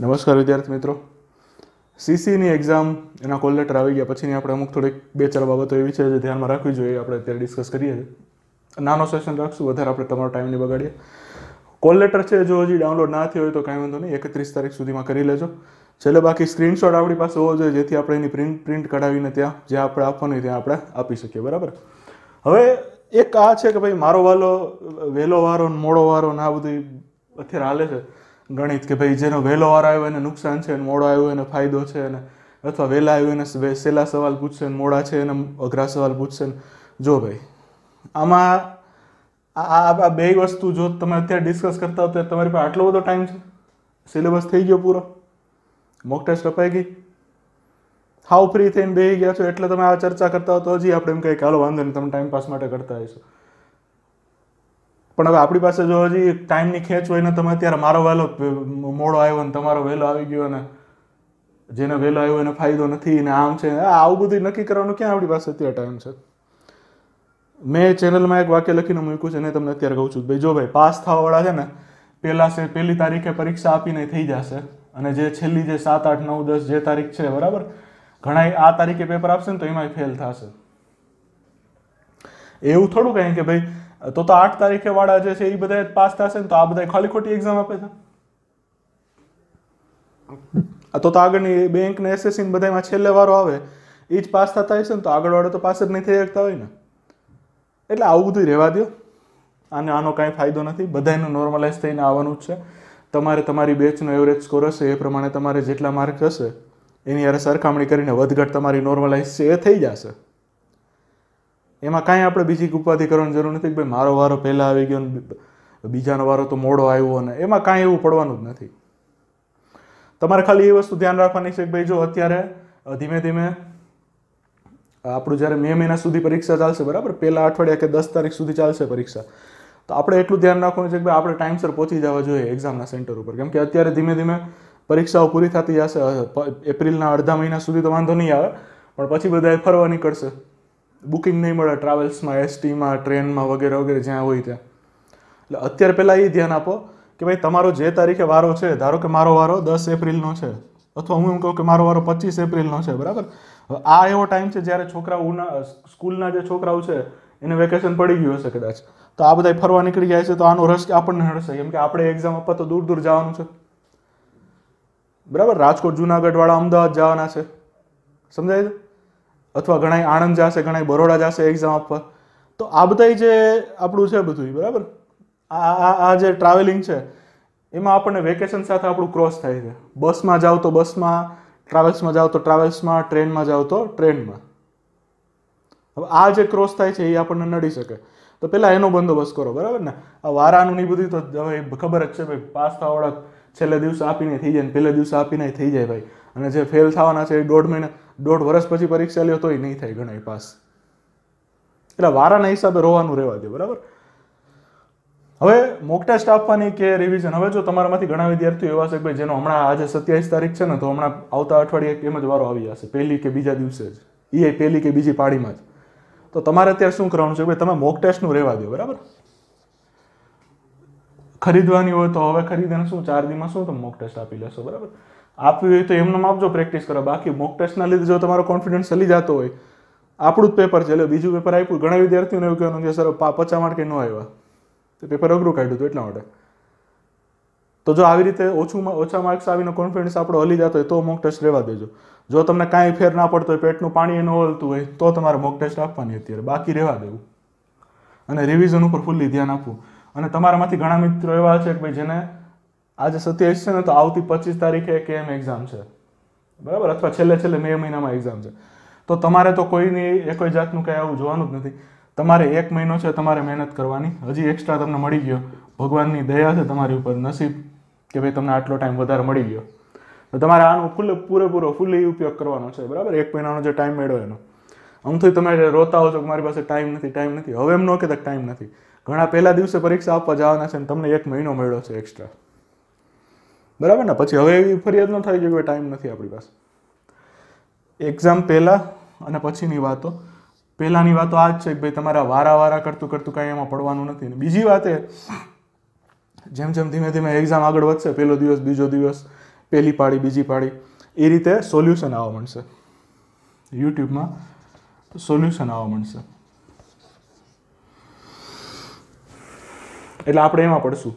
નમસ્કાર વિદ્યાર્થી મિત્રો સીસીની e એક્ઝામ એના કોલ લેટર આવી ગયા પછીની આપણે અમુક થોડીક બે ચાર બાબતો એવી છે જે ધ્યાનમાં રાખવી જોઈએ આપણે અત્યારે ડિસ્કસ કરીએ નાનો સેશન રાખશું વધારે આપણે તમારો ટાઈમ નહીં બગાડીએ કોલ લેટર છે જો હજી ડાઉનલોડ ના થયો હોય તો કાંઈ વાંધો નહીં એકત્રીસ તારીખ સુધીમાં કરી લેજો છેલ્લે બાકી સ્ક્રીનશોટ આપણી પાસે હોવો જોઈએ જેથી આપણે એની પ્રિન્ટ પ્રિન્ટ કઢાવીને ત્યાં જે આપણે આપવાની ત્યાં આપણે આપી શકીએ બરાબર હવે એક આ છે કે ભાઈ મારો વાલો વહેલો વારો મોડો વારો ને આ બધું અત્યારે હાલે છે ગણિત કે ભાઈ જેનો વહેલો વાર આવ્યો એને નુકસાન છે અને મોડો આવ્યો એને ફાયદો છે અને અથવા વહેલા આવ્યો એને સહેલા સવાલ પૂછશે અને મોડા છે એને અઘરા સવાલ પૂછશે ને જો ભાઈ આમાં આ આ બે વસ્તુ જો તમે અત્યારે ડિસ્કસ કરતા હો તો તમારી પાસે આટલો બધો ટાઈમ છે સિલેબસ થઈ ગયો પૂરો મોક ટેસ્ટ અપાઈ ગઈ હાવ ફ્રી થઈને બેસી ગયા છો એટલે તમે આ ચર્ચા કરતા હો તો હજી આપણે એમ કંઈ કાલો વાંધો નહીં તમે ટાઈમ પાસ માટે કરતા હશો પણ હવે આપણી પાસે જો હજી ટાઈમની ખેંચ હોય ને તમે અત્યારે મારો વહેલો મોડો આવ્યો ને તમારો વહેલો આવી ગયો ને જેને વહેલો આવ્યો એને ફાયદો નથી ને આમ છે આવું બધું નક્કી કરવાનું ક્યાં આપણી પાસે અત્યારે ટાઈમ છે મેં ચેનલમાં એક વાક્ય લખીને મૂક્યું છે ને તમને અત્યારે કહું છું ભાઈ જો ભાઈ પાસ થવાવાળા છે ને પહેલાં છે પહેલી તારીખે પરીક્ષા આપીને થઈ જશે અને જે છેલ્લી જે સાત આઠ નવ દસ જે તારીખ છે બરાબર ઘણા આ તારીખે પેપર આપશે ને તો એમાં ફેલ થશે એવું થોડું કંઈ કે ભાઈ તો તો આઠ તારીખે વાળા જે છે એ બધા પાસ થશે ને તો આ બધા ખાલી ખોટી એક્ઝામ આપે છે તો તો આગળની બેંક ને એસએસસી ને બધામાં છેલ્લે વારો આવે એ જ પાસ થતા હશે ને તો આગળવાળો તો પાસ જ નહીં થઈ શકતા હોય ને એટલે આવું બધું રહેવા દો અને આનો કાંઈ ફાયદો નથી બધાનું નોર્મલાઇઝ થઈને આવવાનું જ છે તમારે તમારી બેચનો એવરેજ સ્કોર હશે એ પ્રમાણે તમારે જેટલા માર્ક હશે એની યારે સરખામણી કરીને વધઘટ તમારી નોર્મલાઇઝ છે એ થઈ જશે એમાં કાંઈ આપણે બીજી ઉપાધિ કરવાની જરૂર નથી કે ભાઈ મારો વારો પહેલાં આવી ગયો બીજાનો વારો તો મોડો આવ્યો અને એમાં કાંઈ એવું પડવાનું જ નથી તમારે ખાલી એ વસ્તુ ધ્યાન રાખવાની છે કે ભાઈ જો અત્યારે ધીમે ધીમે આપણું જ્યારે મે મહિના સુધી પરીક્ષા ચાલશે બરાબર પહેલા અઠવાડિયા કે દસ તારીખ સુધી ચાલશે પરીક્ષા તો આપણે એટલું ધ્યાન રાખવાનું છે કે ભાઈ આપણે ટાઈમસર પહોંચી જવા જોઈએ એક્ઝામના સેન્ટર ઉપર કેમ કે અત્યારે ધીમે ધીમે પરીક્ષાઓ પૂરી થતી જશે એપ્રિલના અડધા મહિના સુધી તો વાંધો નહીં આવે પણ પછી બધાએ ફરવા નીકળશે બુકિંગ નહીં મળે ટ્રાવેલ્સમાં એસટીમાં ટ્રેનમાં વગેરે વગેરે જ્યાં હોય ત્યાં એટલે અત્યારે પહેલાં એ ધ્યાન આપો કે ભાઈ તમારો જે તારીખે વારો છે ધારો કે મારો વારો દસ એપ્રિલનો છે અથવા હું એમ કહું કે મારો વારો પચીસ એપ્રિલનો છે બરાબર આ એવો ટાઈમ છે જ્યારે છોકરાઓ સ્કૂલના જે છોકરાઓ છે એને વેકેશન પડી ગયું હશે કદાચ તો આ બધા ફરવા નીકળી જાય છે તો આનો રસ આપણને હડશે કેમ કે આપણે એક્ઝામ આપવા તો દૂર દૂર જવાનું છે બરાબર રાજકોટ જુનાગઢવાળા અમદાવાદ જવાના છે સમજાય છે અથવા ઘણા આણંદ જશે ઘણા બરોડા જશે એક્ઝામ આપવા તો આ બધા જે આપણું છે બધું બરાબર આ આ જે ટ્રાવેલિંગ છે એમાં આપણને વેકેશન સાથે આપણું ક્રોસ થાય છે બસમાં જાઓ તો બસમાં ટ્રાવેલ્સમાં જાઓ તો ટ્રાવેલ્સમાં ટ્રેનમાં જાઓ તો ટ્રેનમાં હવે આ જે ક્રોસ થાય છે એ આપણને નડી શકે તો પહેલાં એનો બંદોબસ્ત કરો બરાબર ને આ વારાનું ની બધી તો હવે ખબર જ છે ભાઈ પાસ થવાળા છેલ્લે દિવસે આપીને થઈ જાય ને પહેલે દિવસે આપીને થઈ જાય ભાઈ અને જે ફેલ થવાના છે એ દોઢ મહિના દોઢ વર્ષ પછી પરીક્ષા લ્યો તોય નહીં થાય ગણાય પાસ એટલે વારાના હિસાબે રોવાનું રહેવા દે બરાબર હવે મોક ટેસ્ટ આપવાની કે રિવિઝન હવે જો તમારામાંથી ઘણા વિદ્યાર્થીઓ એવા છે કે ભાઈ જેનો હમણાં આજે સત્યાવીસ તારીખ છે ને તો હમણાં આવતા અઠવાડિયે એમ જ વારો આવી જશે પહેલી કે બીજા દિવસે જ એ પહેલી કે બીજી પાડીમાં જ તો તમારે અત્યારે શું કરવાનું છે ભાઈ તમે મોક ટેસ્ટનું રહેવા દો બરાબર ખરીદવાની હોય તો હવે ખરીદીને શું ચાર દીમાં શું તમે મોક ટેસ્ટ આપી લેશો બરાબર આપવી હોય તો એમને આપજો પ્રેક્ટિસ કરો બાકી મોક ટેસ્ટના લીધે જો તમારો કોન્ફિડન્સ ચલી જતો હોય આપણું જ પેપર છે એટલે બીજું પેપર આપ્યું ઘણા વિદ્યાર્થીઓને એવું કહેવાનું કે સર પચાસ માર્ક કે ન આવ્યા તો પેપર અઘરું કાઢ્યું હતું એટલા માટે તો જો આવી રીતે ઓછું ઓછા માર્ક્સ આવીને કોન્ફિડન્સ આપણો હલી જતો હોય તો મોક ટેસ્ટ રહેવા દેજો જો તમને કાંઈ ફેર ના પડતો હોય પેટનું પાણી ન હોલતું હોય તો તમારે મોક ટેસ્ટ આપવાની અત્યારે બાકી રહેવા દેવું અને રિવિઝન ઉપર ફૂલ્લી ધ્યાન આપવું અને તમારામાંથી ઘણા મિત્રો એવા છે કે ભાઈ જેને આજે સત્યાવીસ છે ને તો આવતી પચીસ તારીખે કે એમ એક્ઝામ છે બરાબર અથવા છેલ્લે છેલ્લે મે મહિનામાં એક્ઝામ છે તો તમારે તો કોઈની એક કોઈ જાતનું કાંઈ આવું જોવાનું જ નથી તમારે એક મહિનો છે તમારે મહેનત કરવાની હજી એક્સ્ટ્રા તમને મળી ગયો ભગવાનની દયા છે તમારી ઉપર નસીબ કે ભાઈ તમને આટલો ટાઈમ વધારે મળી ગયો તો તમારે આનો ફૂલ પૂરેપૂરો ફૂલી ઉપયોગ કરવાનો છે બરાબર એક મહિનાનો જે ટાઈમ મેળવ્યો એનો આમથી તમે રોતા હો છો કે મારી પાસે ટાઈમ નથી ટાઈમ નથી હવે એમ ન કહેતા ટાઈમ નથી ઘણા પહેલા દિવસે પરીક્ષા આપવા જવાના છે અને તમને એક મહિનો મળ્યો છે એક્સ્ટ્રા બરાબર ને પછી હવે એવી ફરિયાદ ન થાય કે ટાઈમ નથી આપણી પાસે એક્ઝામ પહેલાં અને પછીની વાતો પહેલાંની વાતો આ જ છે કે ભાઈ તમારા વારા વારા કરતું કરતું કાંઈ એમાં પડવાનું નથી બીજી વાત એ જેમ જેમ ધીમે ધીમે એક્ઝામ આગળ વધશે પહેલો દિવસ બીજો દિવસ પહેલી પાડી બીજી પાડી એ રીતે સોલ્યુશન આવવા મળશે યુટ્યુબમાં સોલ્યુશન આવવા મળશે એટલે આપણે એમાં પડશું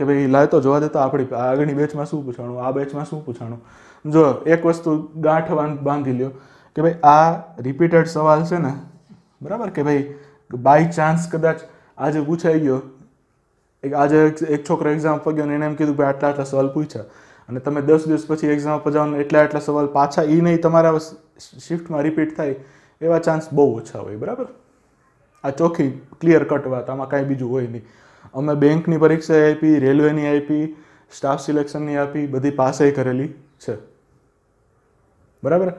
કે ભાઈ લાય તો જોવા દેતા આપણી આગળની બેચમાં શું પૂછવાનું આ બેચમાં શું પૂછવાનું જો એક વસ્તુ ગાંઠ બાંધી લ્યો કે ભાઈ આ રિપીટેડ સવાલ છે ને બરાબર કે ભાઈ બાય ચાન્સ કદાચ આજે પૂછાઈ ગયો એક આજે એક છોકરો એક્ઝામ પગ્યો ને એને એમ કીધું ભાઈ આટલા આટલા સવાલ પૂછ્યા અને તમે દસ દિવસ પછી એક્ઝામ પજાવવાનો એટલા એટલા સવાલ પાછા એ નહીં તમારા શિફ્ટમાં રિપીટ થાય એવા ચાન્સ બહુ ઓછા હોય બરાબર આ ચોખ્ખી ક્લિયર કટ વાત આમાં કાંઈ બીજું હોય નહીં અમે બેંકની પરીક્ષા આપી રેલવેની આપી સ્ટાફ સિલેક્શનની આપી બધી પાસેય કરેલી છે બરાબર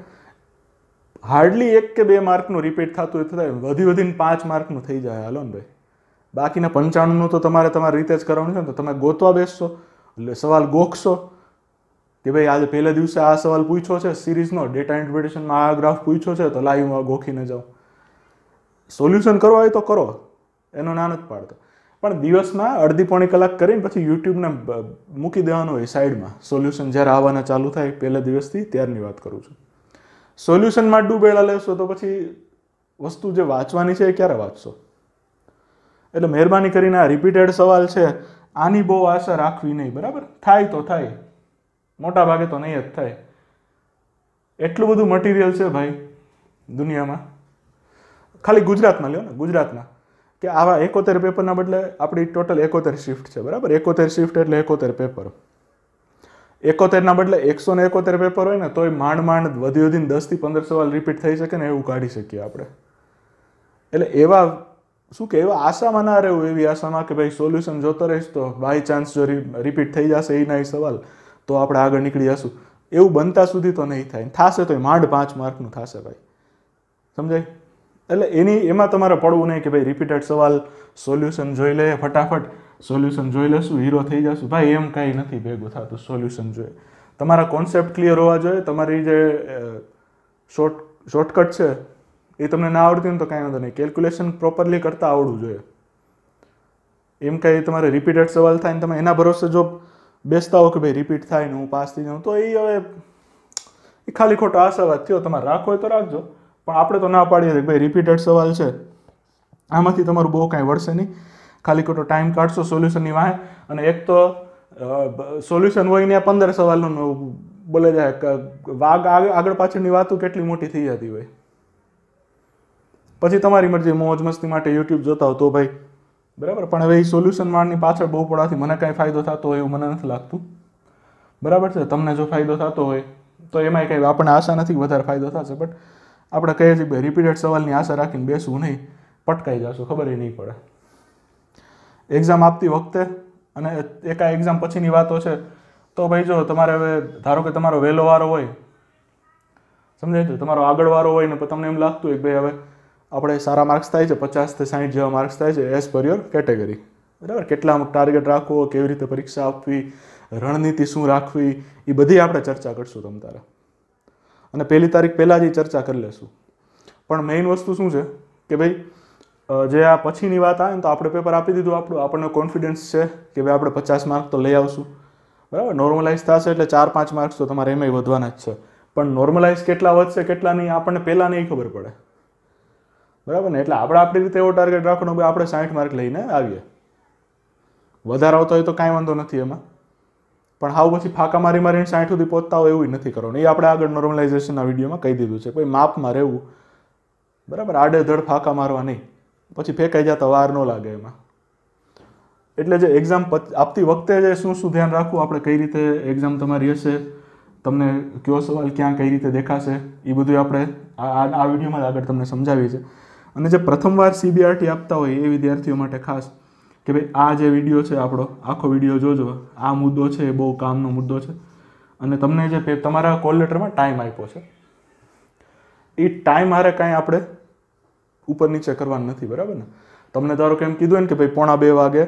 હાર્ડલી એક કે બે માર્કનું રિપીટ થતું હોય થાય વધી વધીને પાંચ માર્કનું થઈ જાય હાલો ને ભાઈ બાકીના પંચાણુંનું તો તમારે તમારી રીતે જ કરવાનું છે ને તો તમે ગોતવા બેસશો એટલે સવાલ ગોખશો કે ભાઈ આજે પહેલા દિવસે આ સવાલ પૂછ્યો છે સિરીઝનો ડેટા ઇન્ટરપ્રિટેશનમાં આ ગ્રાફ પૂછ્યો છે તો લાઈવમાં ગોખીને જાઉં સોલ્યુશન કરવા હોય તો કરો એનો ના જ પાડતો પણ દિવસમાં અડધી પોણી કલાક કરીને પછી યુટ્યુબને મૂકી દેવાનું હોય સાઈડમાં સોલ્યુશન જ્યારે આવવાના ચાલુ થાય પહેલા દિવસથી ત્યારની વાત કરું છું સોલ્યુશનમાં ડૂબેલા લેશો તો પછી વસ્તુ જે વાંચવાની છે એ ક્યારે વાંચશો એટલે મહેરબાની કરીને આ રિપીટેડ સવાલ છે આની બહુ આશા રાખવી નહીં બરાબર થાય તો થાય મોટા ભાગે તો નહીં જ થાય એટલું બધું મટીરિયલ છે ભાઈ દુનિયામાં ખાલી ગુજરાતમાં લ્યો ને ગુજરાતમાં કે આવા એકોતેર પેપરના બદલે આપણી ટોટલ એકોતેર શિફ્ટ છે બરાબર એકોતેર શિફ્ટ એટલે એકોતેર પેપર એકોતેરના બદલે એકસો ને એકોતેર પેપર હોય ને તોય માંડ માંડ વધી વધીને દસથી પંદર સવાલ રિપીટ થઈ શકે ને એવું કાઢી શકીએ આપણે એટલે એવા શું કે એવા આશામાં ના રહેવું એવી આશામાં કે ભાઈ સોલ્યુશન જોતો રહીશ તો બાય ચાન્સ જો રિપીટ થઈ જશે એના એ સવાલ તો આપણે આગળ નીકળી જશું એવું બનતા સુધી તો નહીં થાય થશે તો એ માંડ પાંચ માર્કનું થશે ભાઈ સમજાય એટલે એની એમાં તમારે પડવું નહીં કે ભાઈ રિપીટેડ સવાલ સોલ્યુશન જોઈ લે ફટાફટ સોલ્યુશન જોઈ લેશું હીરો થઈ જશું ભાઈ એમ કાંઈ નથી ભેગું થતું સોલ્યુશન જોઈએ તમારા કોન્સેપ્ટ ક્લિયર હોવા જોઈએ તમારી જે શોર્ટ શોર્ટકટ છે એ તમને ના આવડતી હોય તો કાંઈ વાંધો નહીં કેલ્ક્યુલેશન પ્રોપરલી કરતાં આવડવું જોઈએ એમ કાંઈ તમારે રિપીટેડ સવાલ થાય ને તમે એના ભરોસે જો બેસતા હો કે ભાઈ રિપીટ થાય ને હું પાસ થઈ જાઉં તો એ હવે એ ખાલી ખોટો આશાવાદ થયો તમારે રાખો તો રાખજો પણ આપણે તો ના પાડીએ કે ભાઈ રિપીટેડ સવાલ છે આમાંથી તમારું બહુ કાંઈ વળશે નહીં ખાલી ખોટો ટાઈમ કાઢશો સોલ્યુશનની વાંહે અને એક તો સોલ્યુશન હોય ને પંદર સવાલનું બોલે જાય વાઘ આગળ પાછળની વાતો કેટલી મોટી થઈ જતી હોય પછી તમારી મરજી મોજ મસ્તી માટે યુટ્યુબ જોતા હો તો ભાઈ બરાબર પણ હવે એ સોલ્યુશન વાળની પાછળ બહુ પડાથી મને કાંઈ ફાયદો થતો હોય એવું મને નથી લાગતું બરાબર છે તમને જો ફાયદો થતો હોય તો એમાંય કંઈ આપણને આશા નથી વધારે ફાયદો થશે બટ આપણે કહીએ છીએ રિપીટેડ સવાલની આશા રાખીને બેસવું નહીં પટકાઈ જશું ખબર એ નહીં પડે એક્ઝામ આપતી વખતે અને એકા એક્ઝામ પછીની વાતો છે તો ભાઈ જો તમારે હવે ધારો કે તમારો વહેલો વારો હોય સમજાય છે તમારો આગળ વારો હોય ને તમને એમ લાગતું હોય કે ભાઈ હવે આપણે સારા માર્ક્સ થાય છે પચાસથી સાઠ જેવા માર્ક્સ થાય છે એઝ પર યોર કેટેગરી બરાબર કેટલા ટાર્ગેટ રાખવો કેવી રીતે પરીક્ષા આપવી રણનીતિ શું રાખવી એ બધી આપણે ચર્ચા કરશું તમ તારા અને પહેલી તારીખ પહેલાં જ એ ચર્ચા કરી લેશું પણ મેઇન વસ્તુ શું છે કે ભાઈ જે આ પછીની વાત આવે ને તો આપણે પેપર આપી દીધું આપણું આપણને કોન્ફિડન્સ છે કે ભાઈ આપણે પચાસ માર્ક તો લઈ આવશું બરાબર નોર્મલાઇઝ થશે એટલે ચાર પાંચ માર્ક્સ તો તમારે એમાંય વધવાના જ છે પણ નોર્મલાઇઝ કેટલા વધશે કેટલા નહીં આપણને પહેલાં નહીં ખબર પડે બરાબર ને એટલે આપણે આપણી રીતે એવો ટાર્ગેટ રાખવાનો કે આપણે સાઠ માર્ક લઈને આવીએ વધારે આવતો હોય તો કાંઈ વાંધો નથી એમાં પણ હાવ પછી ફાંકા મારી મારીને સાઠ સુધી પહોંચતા હોય એવું નથી કરવાનું એ આપણે આગળ નોર્મલાઇઝેશનના વિડીયોમાં કહી દીધું છે કોઈ માપમાં રહેવું બરાબર આડેધડ ફાંકા મારવા નહીં પછી ફેંકાઈ જતા વાર ન લાગે એમાં એટલે જે એક્ઝામ આપતી વખતે જે શું શું ધ્યાન રાખવું આપણે કઈ રીતે એક્ઝામ તમારી હશે તમને કયો સવાલ ક્યાં કઈ રીતે દેખાશે એ બધું આપણે આ વિડીયોમાં આગળ તમને સમજાવીએ છીએ અને જે પ્રથમવાર સીબીઆરટી આપતા હોય એ વિદ્યાર્થીઓ માટે ખાસ કે ભાઈ આ જે વિડીયો છે આપણો આખો વિડીયો જોજો આ મુદ્દો છે એ બહુ કામનો મુદ્દો છે અને તમને જે તમારા કોલ લેટરમાં ટાઈમ આપ્યો છે એ ટાઈમ મારે કાંઈ આપણે ઉપર નીચે કરવાનું નથી બરાબર ને તમને ધારો કે એમ કીધું ને કે ભાઈ પોણા બે વાગે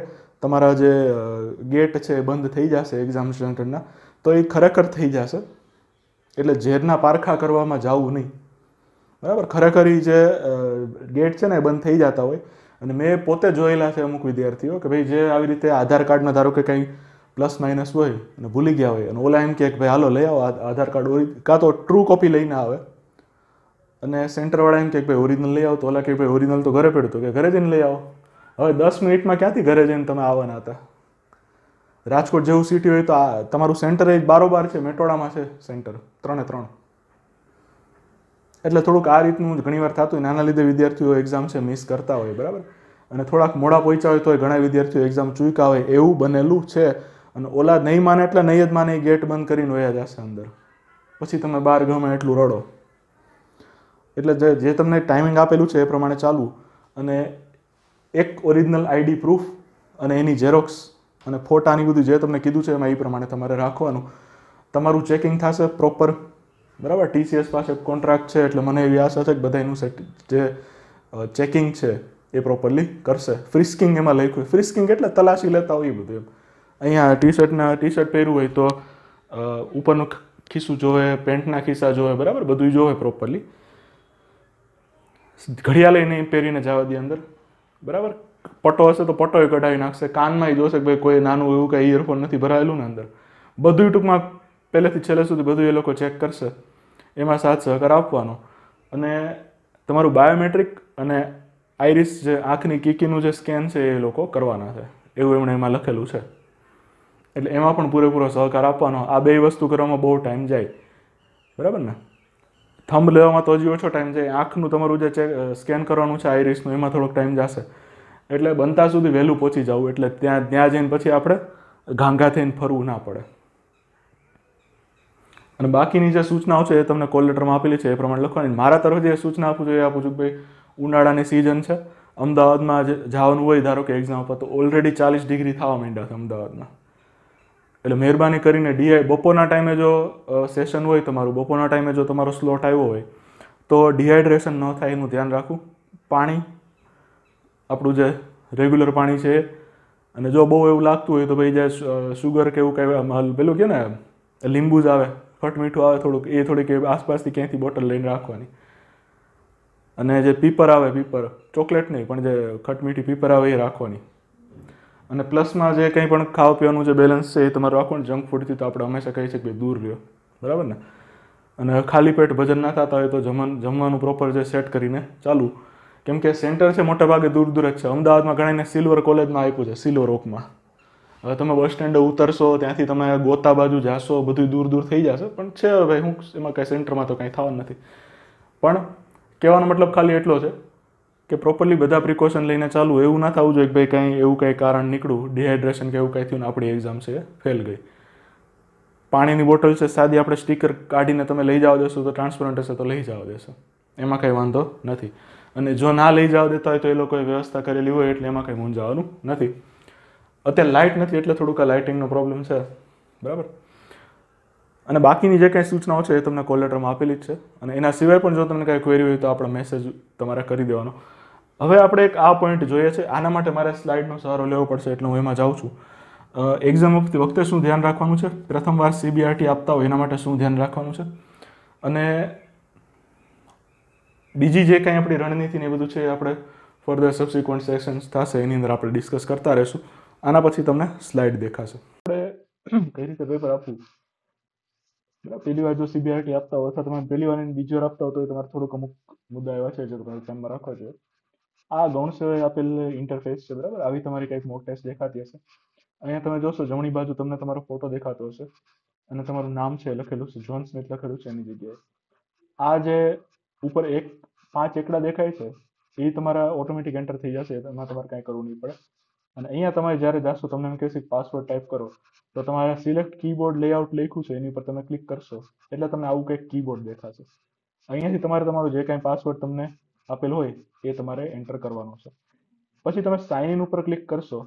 તમારા જે ગેટ છે એ બંધ થઈ જશે એક્ઝામ સેન્ટરના તો એ ખરેખર થઈ જશે એટલે ઝેરના પારખા કરવામાં જવું નહીં બરાબર ખરેખર એ જે ગેટ છે ને એ બંધ થઈ જતા હોય અને મેં પોતે જોયેલા છે અમુક વિદ્યાર્થીઓ કે ભાઈ જે આવી રીતે આધાર કાર્ડમાં ધારો કે કંઈ પ્લસ માઇનસ હોય અને ભૂલી ગયા હોય અને ઓલા એમ કે ભાઈ હાલો લઈ આવો આધાર કાર્ડ કાં તો ટ્રુ કોપી લઈને આવે અને સેન્ટરવાળા એમ કે ભાઈ ઓરિજિનલ લઈ આવો તો ઓલા કે ભાઈ ઓરિજિનલ તો ઘરે પડ્યું તો કે ઘરે જઈને લઈ આવો હવે દસ મિનિટમાં ક્યાંથી ઘરે જઈને તમે આવવાના હતા રાજકોટ જેવું સિટી હોય તો આ તમારું સેન્ટર એ બારોબાર છે મેટોડામાં છે સેન્ટર ત્રણે ત્રણ એટલે થોડુંક આ રીતનું ઘણીવાર થતું હોય આના લીધે વિદ્યાર્થીઓ એક્ઝામ છે મિસ કરતા હોય બરાબર અને થોડાક મોડા પહોંચ્યા હોય તો ઘણા વિદ્યાર્થીઓ એક્ઝામ ચૂક્યા હોય એવું બનેલું છે અને ઓલા નહીં માને એટલે નહીં જ માને ગેટ બંધ કરીને વયા જશે અંદર પછી તમે બહાર ગમે એટલું રડો એટલે જે જે તમને ટાઈમિંગ આપેલું છે એ પ્રમાણે ચાલવું અને એક ઓરિજિનલ આઈડી પ્રૂફ અને એની ઝેરોક્સ અને ફોટાની બધું જે તમને કીધું છે એમાં એ પ્રમાણે તમારે રાખવાનું તમારું ચેકિંગ થશે પ્રોપર બરાબર ટીસીએસ પાસે કોન્ટ્રાક્ટ છે એટલે મને એવી આશા છે કે બધા એનું જે ચેકિંગ છે એ પ્રોપરલી કરશે ફ્રિસ્કિંગ એમાં લખ્યું ફ્રિસ્કિંગ એટલે તલાશી લેતા હોય એ બધું એમ અહીંયા ટી શર્ટના ટી શર્ટ પહેર્યું હોય તો ઉપરનું ખિસ્સું જોવે પેન્ટના ખિસ્સા જોવે બરાબર બધું જોવે પ્રોપરલી ઘડિયાળ લઈને પહેરીને જવા દે અંદર બરાબર પટો હશે તો એ કઢાવી નાખશે કાનમાં જોશે કે ભાઈ કોઈ નાનું એવું કંઈ ઇયરફોન નથી ભરાયેલું ને અંદર બધું ટૂંકમાં પહેલેથી છેલ્લે સુધી બધું એ લોકો ચેક કરશે એમાં સાથ સહકાર આપવાનો અને તમારું બાયોમેટ્રિક અને આઈરિસ જે આંખની કીકીનું જે સ્કેન છે એ લોકો કરવાના છે એવું એમણે એમાં લખેલું છે એટલે એમાં પણ પૂરેપૂરો સહકાર આપવાનો આ બે વસ્તુ કરવામાં બહુ ટાઈમ જાય બરાબર ને થંભ લેવામાં તો હજી ઓછો ટાઈમ જાય આંખનું તમારું જે ચેક સ્કેન કરવાનું છે આઈરિસનું એમાં થોડોક ટાઈમ જશે એટલે બનતા સુધી વહેલું પહોંચી જવું એટલે ત્યાં ત્યાં જઈને પછી આપણે ઘાંઘા થઈને ફરવું ના પડે અને બાકીની જે સૂચનાઓ છે એ તમને કોલ લેટરમાં આપેલી છે એ પ્રમાણે લખવાની મારા તરફ જે સૂચના આપું છું એ આપું છું ભાઈ ઉનાળાની સિઝન છે અમદાવાદમાં જે જવાનું હોય ધારો કે એક્ઝામ પર તો ઓલરેડી ચાલીસ ડિગ્રી થવા માંડ્યા છે અમદાવાદમાં એટલે મહેરબાની કરીને ડીઆઈ બપોરના ટાઈમે જો સેશન હોય તમારું બપોરના ટાઈમે જો તમારો સ્લોટ આવ્યો હોય તો ડિહાઇડ્રેશન ન થાય એનું ધ્યાન રાખવું પાણી આપણું જે રેગ્યુલર પાણી છે અને જો બહુ એવું લાગતું હોય તો ભાઈ જે શુગર કે એવું કંઈ પેલું કે ને લીંબુ જ આવે ખટ મીઠું આવે થોડુંક એ થોડીક આસપાસથી ક્યાંયથી બોટલ લઈને રાખવાની અને જે પીપર આવે પીપર ચોકલેટ નહીં પણ જે ખટ મીઠી પીપર આવે એ રાખવાની અને પ્લસમાં જે કંઈ પણ ખાવા પીવાનું જે બેલેન્સ છે એ તમારું રાખવાનું જંક ફૂડથી તો આપણે હંમેશા કહીએ છીએ કે દૂર રહ્યો બરાબર ને અને ખાલી પેટ ભજન ના થતા હોય તો જમવાનું જમવાનું પ્રોપર જે સેટ કરીને ચાલુ કેમ કે સેન્ટર છે મોટાભાગે દૂર દૂર જ છે અમદાવાદમાં ગણાયને સિલ્વર કોલેજમાં આપ્યું છે સિલ્વર ઓકમાં હવે તમે બસ સ્ટેન્ડે ઉતરશો ત્યાંથી તમે ગોતા બાજુ જાશો બધું દૂર દૂર થઈ જશે પણ છે હવે ભાઈ હું એમાં કાંઈ સેન્ટરમાં તો કાંઈ થવાનું નથી પણ કહેવાનો મતલબ ખાલી એટલો છે કે પ્રોપરલી બધા પ્રિકોશન લઈને ચાલુ એવું ના થવું જોઈએ કે ભાઈ કાંઈ એવું કાંઈ કારણ નીકળું ડિહાઇડ્રેશન કે એવું કાંઈ થયું ને આપણી એક્ઝામ છે ફેલ ગઈ પાણીની બોટલ છે સાદી આપણે સ્ટીકર કાઢીને તમે લઈ જાઓ દેશો તો ટ્રાન્સપરન્ટ હશે તો લઈ જાઓ દેશો એમાં કાંઈ વાંધો નથી અને જો ના લઈ જાઓ દેતા હોય તો એ લોકોએ વ્યવસ્થા કરેલી હોય એટલે એમાં કંઈ મૂંઝાવાનું નથી અત્યારે લાઇટ નથી એટલે થોડુંક આ લાઇટિંગનો પ્રોબ્લેમ છે બરાબર અને બાકીની જે કાંઈ સૂચનાઓ છે એ તમને કોલ લેટરમાં આપેલી જ છે અને એના સિવાય પણ જો તમને કાંઈ ક્વેરી હોય તો આપણે મેસેજ તમારે કરી દેવાનો હવે આપણે એક આ પોઈન્ટ જોઈએ છે આના માટે મારે સ્લાઇડનો સહારો લેવો પડશે એટલે હું એમાં જાઉં છું એક્ઝામ આપતી વખતે શું ધ્યાન રાખવાનું છે પ્રથમવાર સીબીઆરટી આપતા હોય એના માટે શું ધ્યાન રાખવાનું છે અને બીજી જે કાંઈ આપણી રણનીતિ ને એ બધું છે એ આપણે ફર્ધર સબસિક્વન્ટ સેશન્સ થશે એની અંદર આપણે ડિસ્કસ કરતા રહીશું આના પછી તમને સ્લાઇડ દેખાશે આપણે કઈ રીતે પેપર આપવું પહેલી વાર જો સીબીઆરટી આપતા હોય અથવા તમે પહેલી વાર બીજી વાર આપતા હો તો તમારે થોડુંક અમુક મુદ્દા એવા છે જે તમારે ધ્યાનમાં રાખો છો આ ગૌણ આપેલ ઇન્ટરફેસ છે બરાબર આવી તમારી કંઈક મોક ટેસ્ટ દેખાતી હશે અહીંયા તમે જોશો જમણી બાજુ તમને તમારો ફોટો દેખાતો હશે અને તમારું નામ છે લખેલું છે જ્હોન સ્મિથ લખેલું છે એની જગ્યાએ આ જે ઉપર એક પાંચ એકડા દેખાય છે એ તમારા ઓટોમેટિક એન્ટર થઈ જશે એમાં તમારે કાંઈ કરવું નહીં પડે અને અહીંયા તમે જ્યારે જાશો તમને એમ કહેશે પાસવર્ડ ટાઈપ કરો તો તમારે સિલેક્ટ કીબોર્ડ લેઆઉટ લખ્યું છે એની ઉપર તમે ક્લિક કરશો એટલે તમને આવું કંઈક કીબોર્ડ દેખાશે અહીંયાથી તમારે તમારો જે કાંઈ પાસવર્ડ તમને આપેલ હોય એ તમારે એન્ટર કરવાનો છે પછી તમે સાઇન ઇન ઉપર ક્લિક કરશો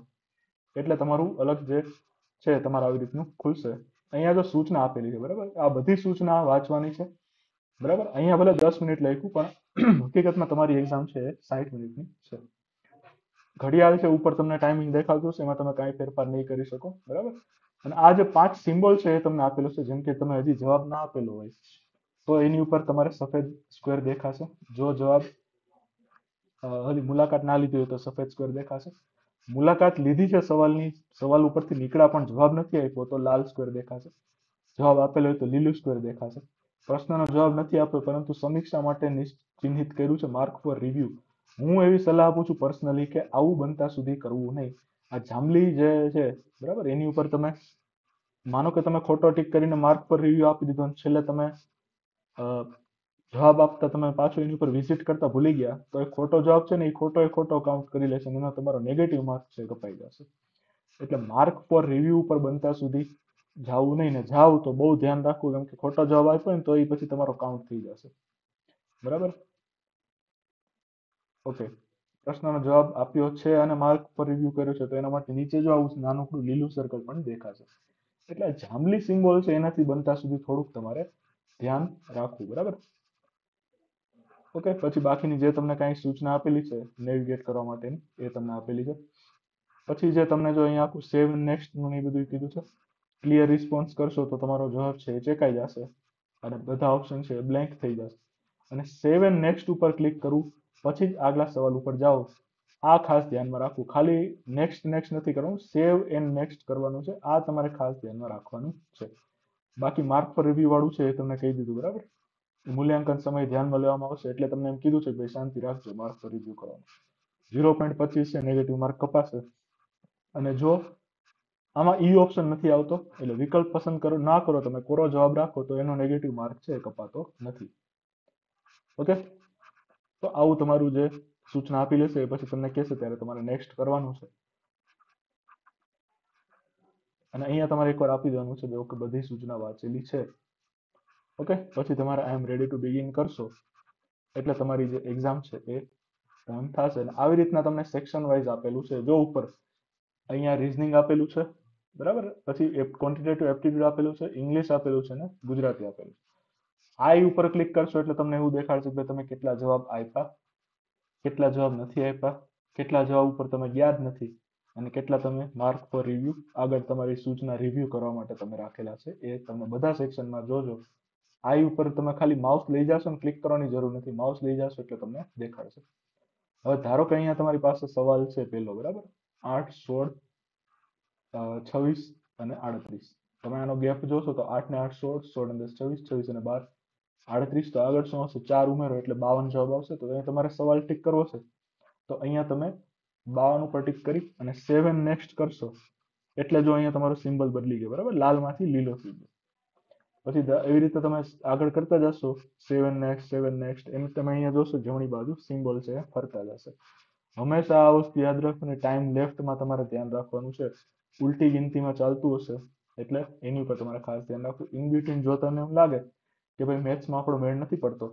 એટલે તમારું અલગ જે છે તમારે આવી રીતનું ખુલશે અહીંયા જો સૂચના આપેલી છે બરાબર આ બધી સૂચના વાંચવાની છે બરાબર અહીંયા ભલે દસ મિનિટ લખ્યું પણ હકીકતમાં તમારી એક્ઝામ છે સાઠ મિનિટની છે ઘડિયાળ છે ઉપર તમને ટાઈમિંગ દેખાતું છે એમાં તમે કાંઈ ફેરફાર નહીં કરી શકો બરાબર અને આ જે પાંચ સિમ્બોલ છે એ તમને આપેલું છે જેમ કે તમે હજી જવાબ ના આપેલો હોય તો એની ઉપર તમારે સફેદ સ્ક્વેર દેખાશે જો જવાબ હજી મુલાકાત ના લીધી હોય તો સફેદ સ્ક્વેર દેખાશે મુલાકાત લીધી છે સવાલની સવાલ ઉપરથી નીકળ્યા પણ જવાબ નથી આપ્યો તો લાલ સ્ક્વેર દેખાશે જવાબ આપેલો હોય તો લીલું સ્ક્વેર દેખાશે પ્રશ્નનો જવાબ નથી આપ્યો પરંતુ સમીક્ષા માટે ચિહ્નિત કર્યું છે માર્ક ફોર રિવ્યુ હું એવી સલાહ આપું છું પર્સનલી કે આવું બનતા સુધી કરવું નહીં આ જાંબલી જે છે બરાબર એની ઉપર તમે માનો કે તમે ખોટો ટીક કરીને માર્ક પર રિવ્યુ આપી દીધો અને છેલ્લે તમે જવાબ આપતા તમે પાછો એની ઉપર વિઝિટ કરતા ભૂલી ગયા તો એ ખોટો જવાબ છે ને એ ખોટો એ ખોટો કાઉન્ટ કરી લેશે એનો તમારો નેગેટિવ માર્ક છે કપાઈ જશે એટલે માર્ક પર રિવ્યુ ઉપર બનતા સુધી જાવું નહીં ને જાવ તો બહુ ધ્યાન રાખવું કેમ કે ખોટો જવાબ આપ્યો ને તો એ પછી તમારો કાઉન્ટ થઈ જશે બરાબર ઓકે પ્રશ્નનો જવાબ આપ્યો છે અને માર્ક પર રિવ્યુ કર્યો છે તો એના માટે નીચે જો આવું નાનું લીલું સર્કલ પણ દેખાશે એટલે જાંબલી સિમ્બોલ છે એનાથી બનતા સુધી થોડુંક તમારે ધ્યાન રાખવું બરાબર ઓકે પછી બાકીની જે તમને કાંઈ સૂચના આપેલી છે નેવિગેટ કરવા માટેની એ તમને આપેલી છે પછી જે તમને જો અહીંયા આખું સેવ નેક્સ્ટનું એ બધું કીધું છે ક્લિયર રિસ્પોન્સ કરશો તો તમારો જવાબ છે એ ચેકાઈ જશે અને બધા ઓપ્શન છે બ્લેન્ક થઈ જશે અને સેવ એન્ડ નેક્સ્ટ ઉપર ક્લિક કરવું પછી જ આગલા સવાલ ઉપર જાઓ આ ખાસ ધ્યાનમાં રાખવું ખાલી નેક્સ્ટ નેક્સ્ટ નથી કરવાનું સેવ એન્ડ નેક્સ્ટ કરવાનું છે આ તમારે ખાસ ધ્યાનમાં રાખવાનું છે બાકી માર્ક પર રિવ્યુ વાળું છે એ તમને કહી દીધું બરાબર મૂલ્યાંકન સમય ધ્યાનમાં લેવામાં આવશે એટલે તમને એમ કીધું છે કે શાંતિ રાખજો માર્ક પર રિવ્યુ કરવાનું ઝીરો પોઈન્ટ પચીસ છે નેગેટિવ માર્ક કપાશે અને જો આમાં ઈ e ઓપ્શન નથી આવતો એટલે વિકલ્પ પસંદ કરો ના કરો તમે કોરો જવાબ રાખો તો એનો નેગેટિવ માર્ક છે કપાતો નથી ઓકે તો આવું તમારું જે સૂચના આપી લેશે એ પછી તમને કહેશે ત્યારે તમારે નેક્સ્ટ કરવાનું છે અને અહીંયા તમારે એકવાર આપી દેવાનું છે જો કે બધી સૂચના વાંચેલી છે ઓકે પછી તમારે I am ready to begin કરશો એટલે તમારી જે એક્ઝામ છે એ રન થશે અને આવી રીતના તમને સેક્શન વાઇઝ આપેલું છે જો ઉપર અહીંયા રીઝનિંગ આપેલું છે બરાબર પછી ક્વોન્ટિટેટિવ એપ્ટિટ્યુડ આપેલું છે ઇંગ્લિશ આપેલું છે ને ગુજરાતી આપેલું છે આઈ ઉપર ક્લિક કરશો એટલે તમને એવું દેખાડશે કે તમે કેટલા જવાબ આપ્યા કેટલા જવાબ નથી આપ્યા કેટલા જવાબ ઉપર તમે ગયા જ નથી અને કેટલા તમે માર્ક પર રિવ્યુ આગળ તમારી સૂચના રિવ્યુ કરવા માટે તમે રાખેલા છે એ તમે બધા સેક્શનમાં જોજો આઈ ઉપર તમે ખાલી માઉસ લઈ જાશો ને ક્લિક કરવાની જરૂર નથી માઉસ લઈ જાશો એટલે તમને દેખાડશે હવે ધારો કે અહીંયા તમારી પાસે સવાલ છે પહેલો બરાબર આઠ સોળ છવ્વીસ અને આડત્રીસ તમે આનો ગેપ જોશો તો આઠ ને આઠ સોળ સોળ ને દસ છવ્વીસ છવ્વીસ અને બાર સાડત્રીસ તો આગળ શું આવશે ચાર ઉમેરો એટલે બાવન જવાબ આવશે તો અહીંયા તમારે સવાલ ટીક કરવો છે તો અહીંયા તમે બાવન ઉપર ટીક કરી અને સેવન નેક્સ્ટ કરશો એટલે જો અહીંયા તમારો સિમ્બલ બદલી ગયો બરાબર લાલમાંથી લીલો થઈ ગયો પછી એવી રીતે તમે આગળ કરતા જશો સેવન નેક્સ્ટ સેવન નેક્સ્ટ એમ તમે અહીંયા જોશો જમણી બાજુ સિમ્બોલ છે ફરતા જશે હંમેશા આ વસ્તુ યાદ રાખો અને ટાઈમ લેફ્ટમાં તમારે ધ્યાન રાખવાનું છે ઉલટી ગિનતીમાં ચાલતું હશે એટલે એની ઉપર તમારે ખાસ ધ્યાન રાખવું ઇન બિટવીન જો તમને એમ લાગે કે ભાઈ મેથ્સમાં આપણો મેળ નથી પડતો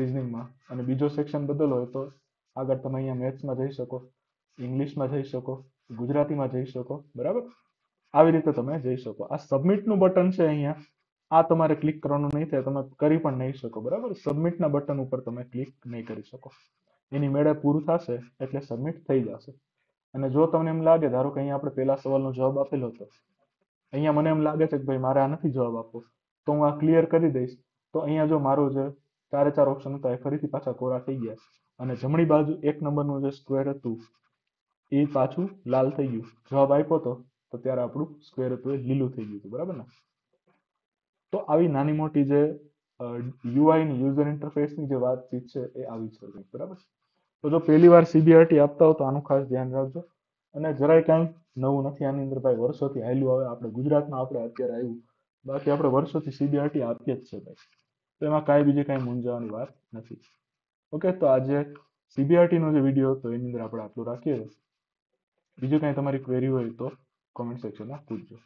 રિઝનિંગમાં અને બીજો સેક્શન બદલ હોય તો આગળ તમે અહીંયા મેથ્સમાં જઈ શકો ઇંગ્લિશમાં જઈ શકો ગુજરાતીમાં જઈ શકો બરાબર આવી રીતે તમે જઈ શકો આ સબમિટનું બટન છે અહીંયા આ તમારે ક્લિક કરવાનું નહીં થાય તમે કરી પણ નહીં શકો બરાબર સબમિટના બટન ઉપર તમે ક્લિક નહીં કરી શકો એની મેળે પૂરું થશે એટલે સબમિટ થઈ જશે અને જો તમને એમ લાગે ધારો કે અહીંયા આપણે પહેલા સવાલનો જવાબ આપેલો હતો અહીંયા મને એમ લાગે છે કે ભાઈ મારે આ નથી જવાબ આપવો તો હું આ ક્લિયર કરી દઈશ તો અહીંયા જો મારો જે ચારે ચાર ઓપ્શન હતા એ ફરીથી પાછા કોરા થઈ ગયા અને જમણી બાજુ એક નંબરનું જે સ્ક્વેર હતું એ પાછું લાલ થઈ ગયું જવાબ આપ્યો હતો તો ત્યારે આપણું સ્ક્વેર હતું એ લીલું થઈ ગયું હતું બરાબર ને તો આવી નાની મોટી જે યુઆઈ ની યુઝર ઇન્ટરફેસની જે વાતચીત છે એ આવી છે બરાબર તો જો પહેલી વાર સીબીઆરટી આપતા હો તો આનું ખાસ ધ્યાન રાખજો અને જરાય કાંઈ નવું નથી આની અંદર ભાઈ વર્ષોથી આવેલું હવે આપણે ગુજરાતમાં આપણે અત્યારે આવ્યું બાકી આપણે વર્ષોથી સીબીઆરટી આપીએ જ છે ભાઈ તો એમાં કાંઈ બીજી કાંઈ મૂંઝાવાની વાત નથી ઓકે તો આજે સીબીઆરટીનો જે વિડીયો હતો એની અંદર આપણે આટલું રાખીએ બીજું કાંઈ તમારી ક્વેરી હોય તો કોમેન્ટ સેક્શનમાં પૂછજો